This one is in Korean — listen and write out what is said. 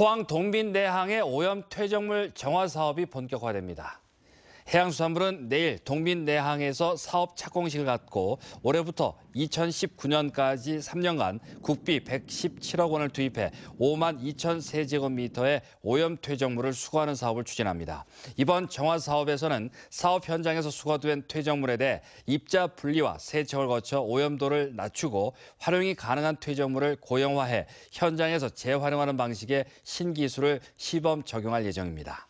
포항 동빈내항의 오염 퇴적물 정화 사업이 본격화됩니다. 해양수산부는 내일 동민내항에서 사업 착공식을 갖고 올해부터 2019년까지 3년간 국비 117억 원을 투입해 5만 2천 세제곱미터의 오염 퇴적물을 수거하는 사업을 추진합니다. 이번 정화 사업에서는 사업 현장에서 수거된 퇴적물에 대해 입자 분리와 세척을 거쳐 오염도를 낮추고 활용이 가능한 퇴적물을 고형화해 현장에서 재활용하는 방식의 신기술을 시범 적용할 예정입니다.